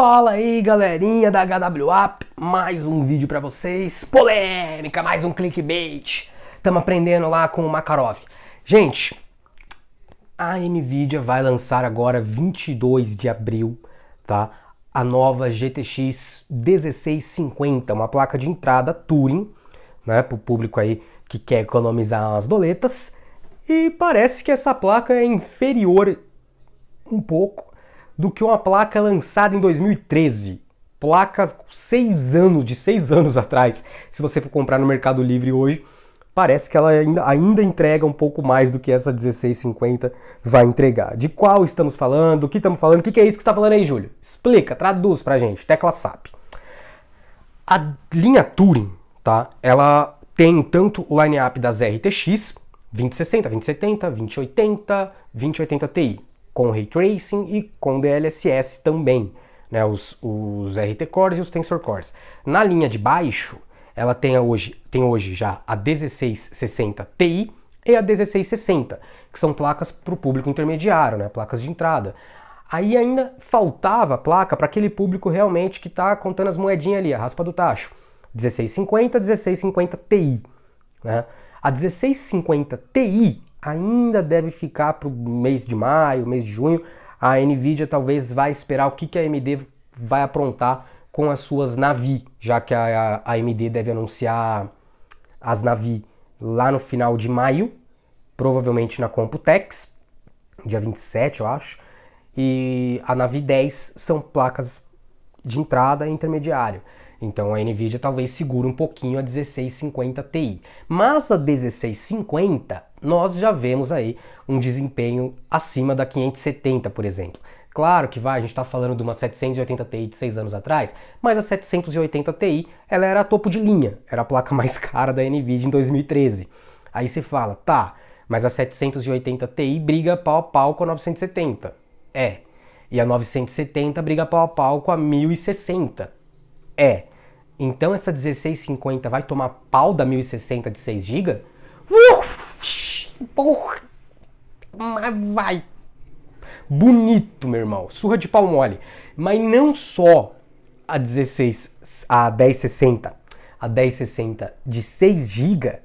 Fala aí galerinha da HW App, mais um vídeo para vocês, polêmica, mais um clickbait, estamos aprendendo lá com o Makarov. Gente, a Nvidia vai lançar agora 22 de abril, tá? A nova GTX 1650, uma placa de entrada Turing, né, para o público aí que quer economizar as doletas, e parece que essa placa é inferior um pouco do que uma placa lançada em 2013. Placa seis anos, de seis anos atrás. Se você for comprar no Mercado Livre hoje, parece que ela ainda, ainda entrega um pouco mais do que essa 1650 vai entregar. De qual estamos falando? O que estamos falando? O que, que é isso que está falando aí, Júlio? Explica, traduz pra gente. Tecla SAP. A linha Turing, tá? Ela tem tanto o line-up das RTX 2060, 2070, 2080, 2080 Ti com Ray Tracing e com DLSS também, né, os, os RT Cores e os Tensor Cores. Na linha de baixo, ela tem hoje, tem hoje já a 1660 Ti e a 1660, que são placas para o público intermediário, né, placas de entrada. Aí ainda faltava placa para aquele público realmente que está contando as moedinhas ali, a raspa do tacho. 1650, 1650 Ti. Né? A 1650 Ti ainda deve ficar para o mês de maio, mês de junho. A Nvidia talvez vai esperar o que, que a AMD vai aprontar com as suas Navi, já que a, a AMD deve anunciar as Navi lá no final de maio, provavelmente na Computex, dia 27, eu acho. E a Navi 10 são placas de entrada intermediário. Então a Nvidia talvez segure um pouquinho a 1650 Ti. Mas a 1650 nós já vemos aí um desempenho acima da 570, por exemplo. Claro que vai, a gente está falando de uma 780 Ti de 6 anos atrás, mas a 780 Ti ela era topo de linha, era a placa mais cara da NVIDIA em 2013. Aí você fala, tá, mas a 780 Ti briga pau a pau com a 970. É. E a 970 briga pau a pau com a 1060. É. Então essa 1650 vai tomar pau da 1060 de 6 GB? Uh! Porra! Mas vai! Bonito, meu irmão. Surra de pau mole. Mas não só a 16, a 1060, a 1060 de 6 GB,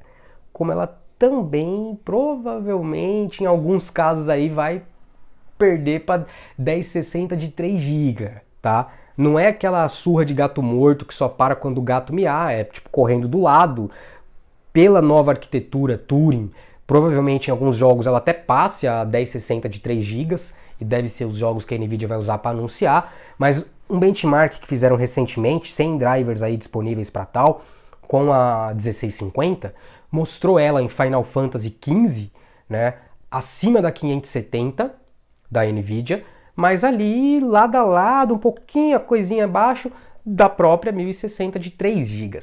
como ela também provavelmente em alguns casos aí vai perder para 1060 de 3 GB, tá? Não é aquela surra de gato morto que só para quando o gato miar, é tipo correndo do lado. Pela nova arquitetura Turing, Provavelmente em alguns jogos ela até passe a 1060 de 3 GB e deve ser os jogos que a Nvidia vai usar para anunciar, mas um benchmark que fizeram recentemente, sem drivers aí disponíveis para tal, com a 1650, mostrou ela em Final Fantasy XV, né, acima da 570 da Nvidia, mas ali lado a lado, um pouquinho a coisinha abaixo da própria 1060 de 3 GB,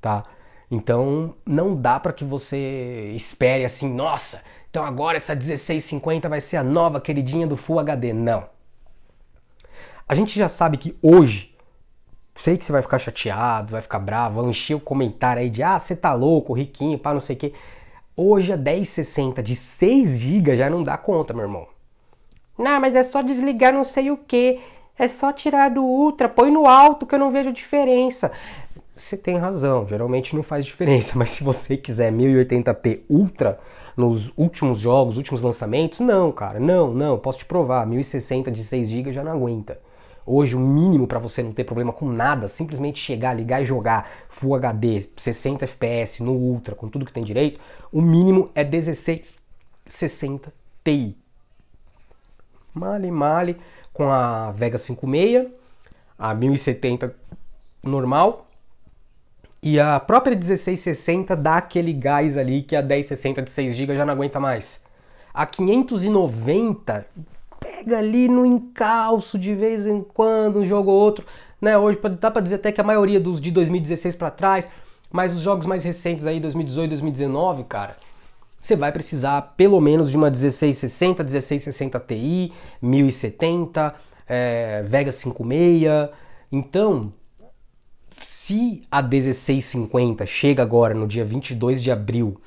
tá? Então não dá para que você espere assim, nossa, então agora essa 1650 vai ser a nova queridinha do Full HD. Não. A gente já sabe que hoje, sei que você vai ficar chateado, vai ficar bravo, vai encher o comentário aí de ah, você tá louco, riquinho, pá, não sei o quê. Hoje é a 1060 de 6 GB já não dá conta, meu irmão. Não, mas é só desligar não sei o que. É só tirar do ultra, põe no alto que eu não vejo diferença você tem razão, geralmente não faz diferença, mas se você quiser 1080p ultra nos últimos jogos, últimos lançamentos, não, cara, não, não, posso te provar, 1060 de 6 GB já não aguenta. Hoje o mínimo para você não ter problema com nada, simplesmente chegar, ligar e jogar Full HD, 60 FPS no ultra, com tudo que tem direito, o mínimo é 1660 Ti. Male male com a Vega 56, a 1070 normal e a própria 1660 dá aquele gás ali que a 1060 de 6GB já não aguenta mais. A 590 pega ali no encalço de vez em quando, um jogo ou outro. Né, hoje dá pra dizer até que a maioria dos de 2016 para trás, mas os jogos mais recentes aí, 2018, 2019, cara, você vai precisar pelo menos de uma 1660, 1660 Ti, 1070, é, eh, Vega 56. Então, se a 16,50 chega agora no dia 22 de abril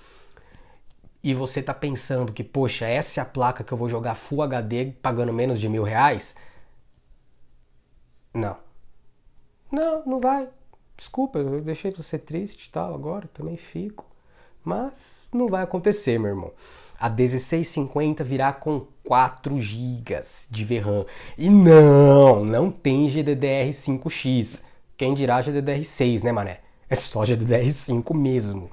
e você está pensando que, poxa, essa é a placa que eu vou jogar Full HD pagando menos de mil reais, não. Não, não vai. Desculpa, eu deixei você triste e tal, agora também fico. Mas não vai acontecer, meu irmão. A 1650 virá com 4 GB de VRAM. E não, não tem GDDR5X. Quem dirá GDDR6, né, mané? É só GDDR5 mesmo.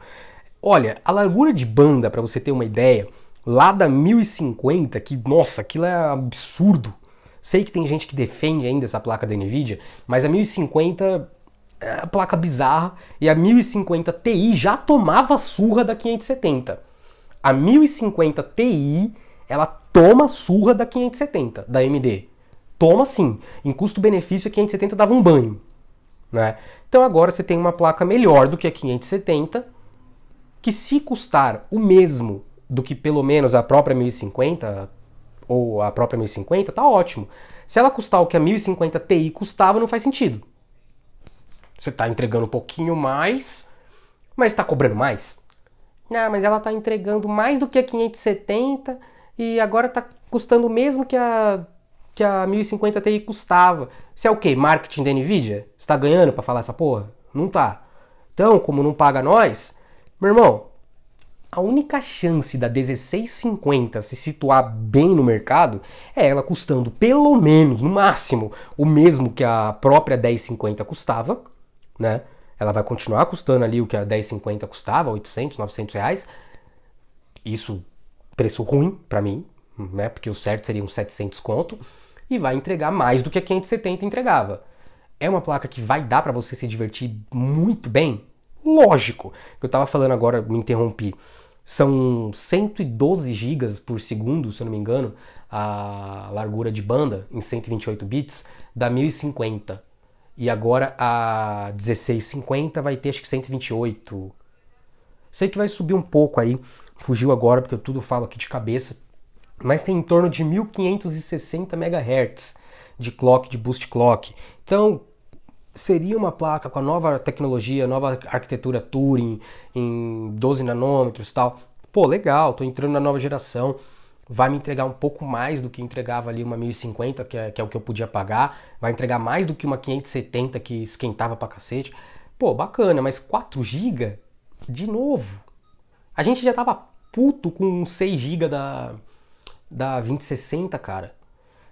Olha, a largura de banda, para você ter uma ideia, lá da 1050, que nossa, aquilo é absurdo. Sei que tem gente que defende ainda essa placa da Nvidia, mas a 1050 é uma placa bizarra e a 1050 Ti já tomava surra da 570. A 1050 Ti, ela toma surra da 570 da AMD. Toma sim. Em custo-benefício, a 570 dava um banho. Né? Então agora você tem uma placa melhor do que a 570, que se custar o mesmo do que pelo menos a própria 1050 ou a própria 1050, tá ótimo. Se ela custar o que a 1050 Ti custava, não faz sentido. Você está entregando um pouquinho mais, mas está cobrando mais. Não, ah, mas ela está entregando mais do que a 570 e agora está custando o mesmo que a que a 1050 Ti custava. Isso é o quê? Marketing da Nvidia? Você tá ganhando para falar essa porra? Não tá. Então, como não paga nós, meu irmão, a única chance da 1650 se situar bem no mercado é ela custando pelo menos, no máximo, o mesmo que a própria 1050 custava, né? Ela vai continuar custando ali o que a 1050 custava, 800, 900 reais. Isso, preço ruim para mim, né? Porque o certo seria uns 700 conto e vai entregar mais do que a 570 entregava. É uma placa que vai dar para você se divertir muito bem? Lógico! Eu estava falando agora, me interrompi. São 112 GB por segundo, se eu não me engano, a largura de banda em 128 bits, dá 1050. E agora a 1650 vai ter acho que 128. Sei que vai subir um pouco aí, fugiu agora porque eu tudo falo aqui de cabeça, mas tem em torno de 1560 MHz de clock, de boost clock. Então, seria uma placa com a nova tecnologia, nova arquitetura Turing em 12 nanômetros e tal. Pô, legal, estou entrando na nova geração, vai me entregar um pouco mais do que entregava ali uma 1050, que é, que é o que eu podia pagar, vai entregar mais do que uma 570 que esquentava pra cacete. Pô, bacana, mas 4 GB de novo. A gente já tava puto com 6 GB da da 2060, cara.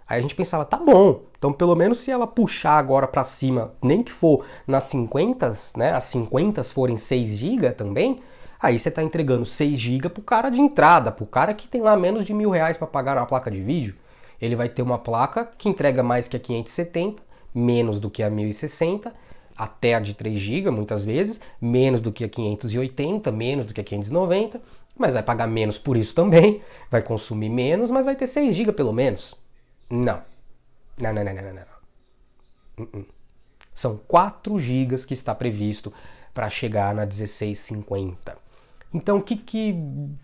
Aí a gente pensava, tá bom, então pelo menos se ela puxar agora para cima, nem que for nas 50, né, as 50 forem 6 GB também, aí você tá entregando 6 GB pro cara de entrada, pro cara que tem lá menos de mil reais para pagar uma placa de vídeo, ele vai ter uma placa que entrega mais que a 570, menos do que a 1060, até a de 3 GB, muitas vezes, menos do que a 580, menos do que a 590, mas vai pagar menos por isso também, vai consumir menos, mas vai ter 6 GB pelo menos. Não. Não, não, não, não, não. não. Uh -uh. São 4 GB que está previsto para chegar na 1650. Então, que, que,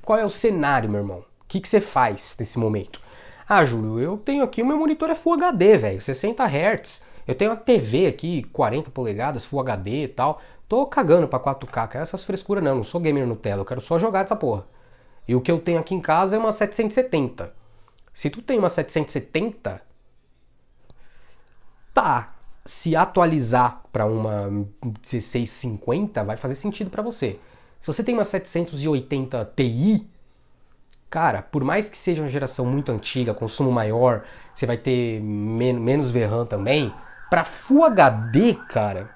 qual é o cenário, meu irmão? O que, que você faz nesse momento? Ah, Júlio, eu tenho aqui, o meu monitor é Full HD, velho, 60 Hz. Eu tenho uma TV aqui, 40 polegadas, Full HD e tal. Tô cagando pra 4K, cara. Essas frescuras não, não sou gamer Nutella, eu quero só jogar essa porra. E o que eu tenho aqui em casa é uma 770. Se tu tem uma 770, tá. Se atualizar para uma 1650 vai fazer sentido para você. Se você tem uma 780 Ti, cara, por mais que seja uma geração muito antiga, consumo maior, você vai ter men menos VRAM também, Pra Full HD, cara.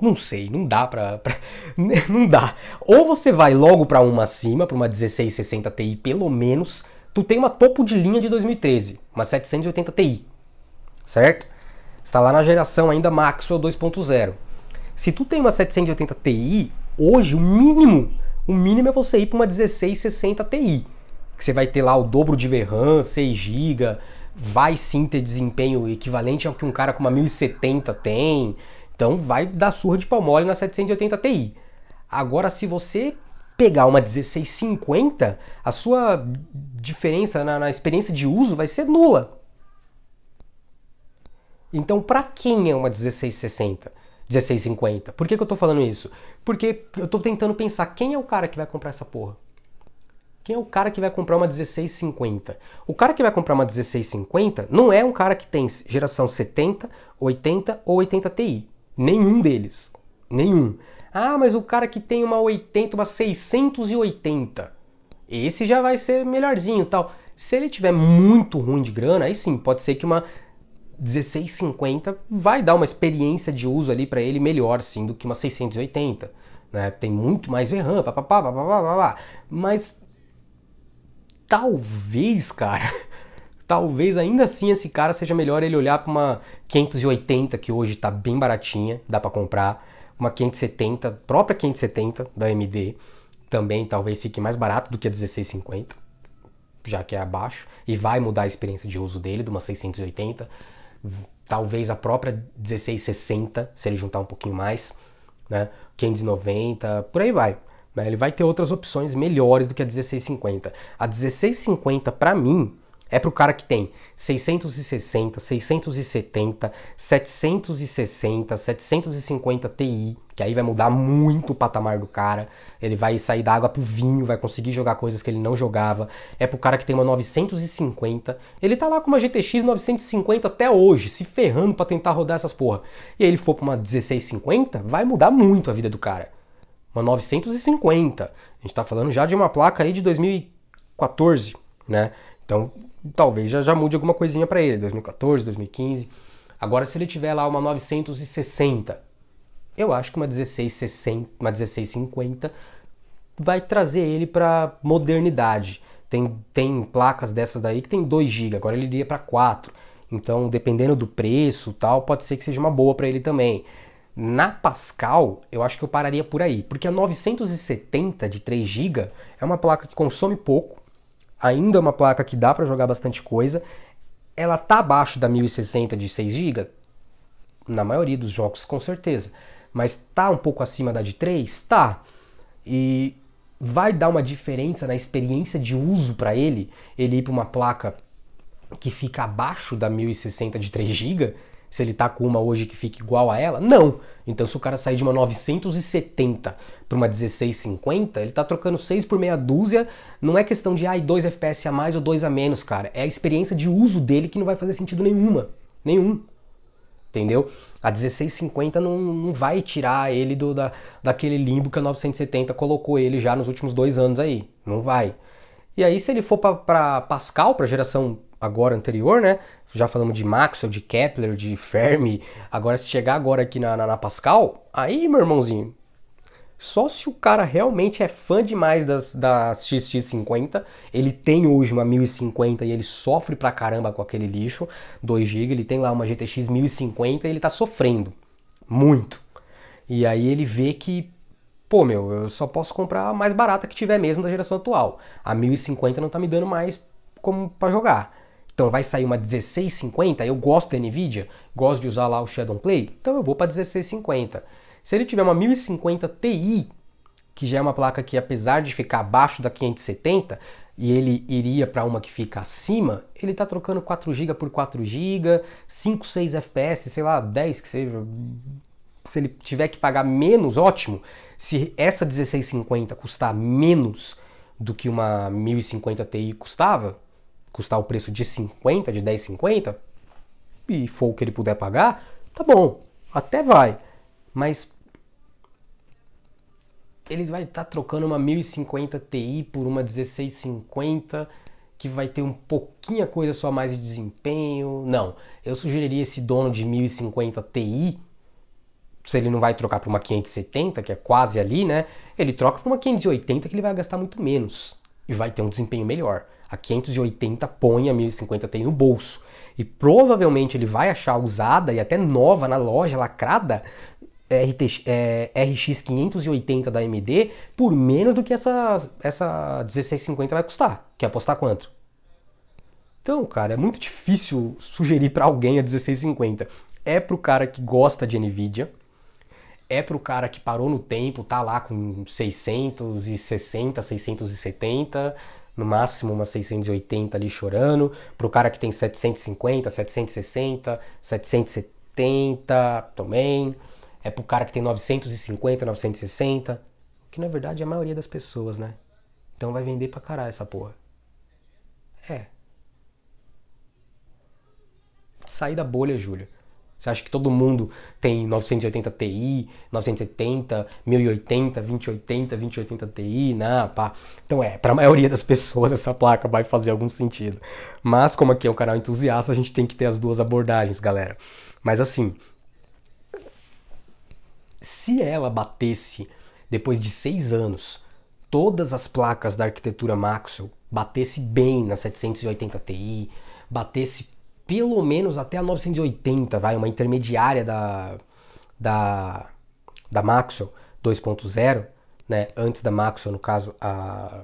Não sei, não dá pra, pra. não dá. Ou você vai logo pra uma acima, pra uma 1660 Ti pelo menos. Tu tem uma topo de linha de 2013, uma 780 Ti. Certo? Está lá na geração ainda Maxwell 2.0. Se tu tem uma 780 Ti, hoje o mínimo, o mínimo é você ir para uma 1660 Ti, que você vai ter lá o dobro de VRAM, 6 GB, vai sim ter desempenho equivalente ao que um cara com uma 1070 tem. Então vai dar surra de palmole na 780 Ti. Agora, se você pegar uma 1650, a sua diferença na, na experiência de uso vai ser nula. Então, para quem é uma 1660? 1650? Por que, que eu tô falando isso? Porque eu tô tentando pensar quem é o cara que vai comprar essa porra. Quem é o cara que vai comprar uma 1650? O cara que vai comprar uma 1650 não é um cara que tem geração 70, 80 ou 80 Ti. Nenhum deles. Nenhum. Ah, mas o cara que tem uma 80, uma 680. Esse já vai ser melhorzinho tal. Se ele tiver muito ruim de grana, aí sim, pode ser que uma 1650 vai dar uma experiência de uso ali para ele melhor sim do que uma 680. Né? Tem muito mais VRAM, papapá, papapá, papapá. Mas talvez, cara, talvez ainda assim esse cara seja melhor ele olhar para uma 580 que hoje está bem baratinha, dá para comprar, uma 570, própria 570 da AMD, também talvez fique mais barato do que a 1650, já que é abaixo, e vai mudar a experiência de uso dele de uma 680, talvez a própria 1660, se ele juntar um pouquinho mais, né? 590, por aí vai. Né? Ele vai ter outras opções melhores do que a 1650. A 1650, para mim, é para o cara que tem 660, 670, 760, 750 Ti, que aí vai mudar muito o patamar do cara. Ele vai sair da água pro vinho, vai conseguir jogar coisas que ele não jogava. É pro cara que tem uma 950. Ele tá lá com uma GTX 950 até hoje, se ferrando para tentar rodar essas porra. E aí ele for pra uma 1650, vai mudar muito a vida do cara uma 950. A gente está falando já de uma placa aí de 2014, né? Então talvez já, já mude alguma coisinha para ele, 2014, 2015. Agora, se ele tiver lá uma 960, eu acho que uma 1660, uma 1650 vai trazer ele para modernidade. Tem, tem placas dessas daí que tem 2 GB, agora ele iria para 4. Então, dependendo do preço, tal, pode ser que seja uma boa para ele também. Na Pascal, eu acho que eu pararia por aí, porque a 970 de 3 GB é uma placa que consome pouco, ainda é uma placa que dá para jogar bastante coisa. Ela tá abaixo da 1060 de 6 GB na maioria dos jogos, com certeza, mas tá um pouco acima da de 3, tá. E vai dar uma diferença na experiência de uso para ele, ele ir para uma placa que fica abaixo da 1060 de 3 GB se ele tá com uma hoje que fica igual a ela? Não. Então se o cara sair de uma 970 para uma 1650, ele tá trocando 6 por meia dúzia. Não é questão de ai, ah, 2 FPS a mais ou 2 a menos, cara. É a experiência de uso dele que não vai fazer sentido nenhuma. Nenhum. Entendeu? A 1650 não, não vai tirar ele do, da, daquele limbo que a 970 colocou ele já nos últimos dois anos aí. Não vai. E aí, se ele for para Pascal, para geração agora anterior, né? já falamos de Maxwell, de Kepler, de Fermi. Agora, se chegar agora aqui na, na, na Pascal, aí, meu irmãozinho, só se o cara realmente é fã demais das, das XX50, ele tem hoje uma 1050 e ele sofre pra caramba com aquele lixo, 2GB, ele tem lá uma GTX 1050 e ele tá sofrendo, muito. E aí ele vê que, pô meu, eu só posso comprar a mais barata que tiver mesmo da geração atual, a 1050 não tá me dando mais como para jogar. Então vai sair uma 1650, eu gosto da Nvidia, gosto de usar lá o Shadow Play, então eu vou para 1650. Se ele tiver uma 1050 Ti, que já é uma placa que apesar de ficar abaixo da 570, e ele iria para uma que fica acima, ele está trocando 4GB por 4GB, 5, 6 FPS, sei lá, 10 que seja. Se ele tiver que pagar menos, ótimo. Se essa 1650 custar menos do que uma 1050 Ti custava, custar o preço de 50, de 10,50, e for o que ele puder pagar, tá bom, até vai. Mas ele vai estar tá trocando uma 1050 Ti por uma 1650 que vai ter um pouquinho coisa só mais de desempenho. Não, eu sugeriria esse dono de 1050 Ti, se ele não vai trocar para uma 570, que é quase ali, né? Ele troca para uma 580 que ele vai gastar muito menos e vai ter um desempenho melhor. A 580 põe, a 1050 tem no bolso. E provavelmente ele vai achar usada e até nova na loja, lacrada, RTX, é, RX 580 é, da AMD por menos do que essa, essa 1650 vai custar. Quer apostar quanto? Então, cara, é muito difícil sugerir para alguém a 1650. É pro cara que gosta de Nvidia, é pro cara que parou no tempo, tá lá com 660, 670, no máximo uma 680 ali chorando, pro cara que tem 750, 760, 770 também, é pro cara que tem 950, 960, que na verdade é a maioria das pessoas, né? Então vai vender pra caralho essa porra. É. sair da bolha, Júlia. Você acha que todo mundo tem 980 Ti, 970, 1080, 2080, 2080 Ti? Não, pá. Então é, para a maioria das pessoas essa placa vai fazer algum sentido. Mas como aqui é um canal entusiasta, a gente tem que ter as duas abordagens, galera. Mas assim, se ela batesse depois de seis anos, todas as placas da arquitetura Maxwell batesse bem na 780 Ti, batesse pelo menos até a 980, vai, uma intermediária da, da, da Maxwell 2.0, né, antes da Maxwell, no caso, a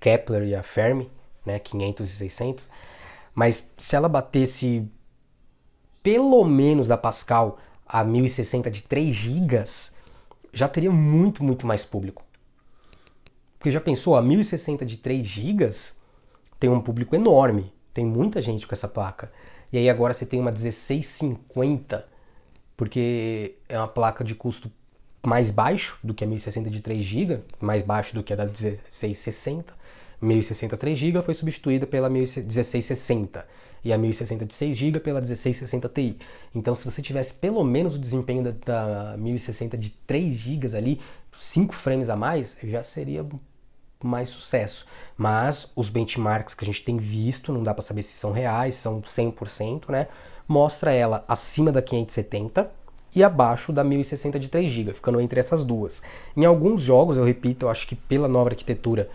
Kepler e a Fermi, né, 500 e 600, mas se ela batesse pelo menos da Pascal a 1060 de 3 gigas, já teria muito, muito mais público. Porque já pensou, a 1060 de 3 gigas tem um público enorme. Tem muita gente com essa placa. E aí agora você tem uma 1650, porque é uma placa de custo mais baixo do que a 1060 de 3 GB, mais baixo do que a da 1660. 1060 3 GB foi substituída pela 1660 e a 1060 de 6 GB pela 1660 Ti. Então, se você tivesse pelo menos o desempenho da, da 1060 de 3 GB ali, 5 frames a mais, já seria mais sucesso. Mas os benchmarks que a gente tem visto, não dá para saber se são reais, são 100%, né? Mostra ela acima da 570 e abaixo da 1060 de 3 GB, ficando entre essas duas. Em alguns jogos, eu repito, eu acho que pela nova arquitetura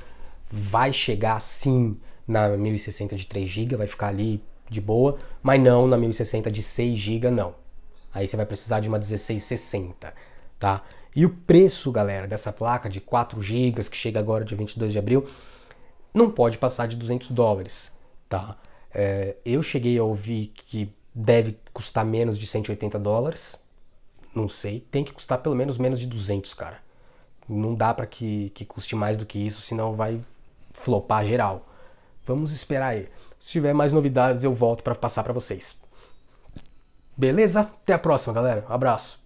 vai chegar sim na 1060 de 3 GB, vai ficar ali de boa, mas não na 1060 de 6 GB não. Aí você vai precisar de uma 1660, tá? E o preço, galera, dessa placa de 4 GB que chega agora dia 22 de abril, não pode passar de 200 dólares, tá? É, eu cheguei a ouvir que deve custar menos de 180 dólares, não sei, tem que custar pelo menos menos de 200, cara. Não dá para que, que custe mais do que isso, senão vai flopar geral. Vamos esperar aí. Se tiver mais novidades, eu volto para passar para vocês. Beleza? Até a próxima, galera. Abraço.